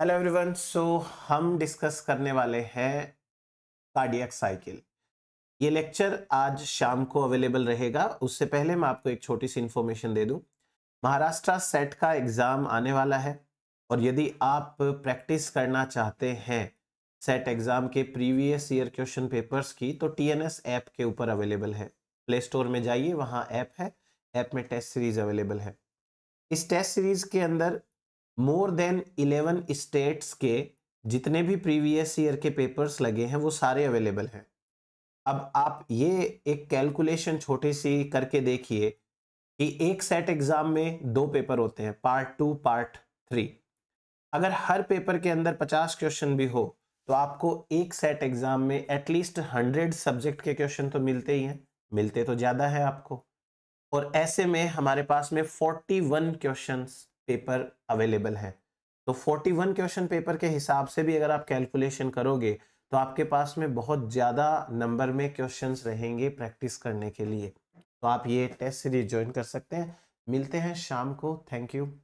hello everyone so हम discuss करने वाले हैं कार्डियक साइकिल ये लेक्चर आज शाम को अवेलेबल रहेगा उससे पहले मैं आपको एक छोटी सी इन्फॉर्मेशन दे दूं महाराष्ट्र सेट का एग्ज़ाम आने वाला है और यदि आप प्रैक्टिस करना चाहते हैं सेट एग्ज़ाम के प्रीवियस ईयर क्वेश्चन पेपर्स की तो टी एन एस ऐप के ऊपर अवेलेबल है प्ले स्टोर में जाइए वहाँ ऐप है ऐप में टेस्ट सीरीज़ अवेलेबल है इस टेस्ट सीरीज़ के अंदर मोर देन इलेवन स्टेट्स के जितने भी प्रीवियस ईयर के पेपर्स लगे हैं वो सारे अवेलेबल हैं अब आप ये एक कैलकुलेशन छोटी सी करके देखिए कि एक सेट एग्ज़ाम में दो पेपर होते हैं पार्ट टू पार्ट थ्री अगर हर पेपर के अंदर पचास क्वेश्चन भी हो तो आपको एक सेट एग्ज़ाम में एटलीस्ट हंड्रेड सब्जेक्ट के क्वेश्चन तो मिलते ही हैं मिलते तो ज़्यादा है आपको और ऐसे में हमारे पास में forty one question paper available हैं तो 41 क्वेश्चन पेपर के हिसाब से भी अगर आप कैलकुलेशन करोगे तो आपके पास में बहुत ज़्यादा नंबर में क्वेश्चन रहेंगे प्रैक्टिस करने के लिए तो आप ये टेस्ट सीरीज ज्वाइन कर सकते हैं मिलते हैं शाम को थैंक यू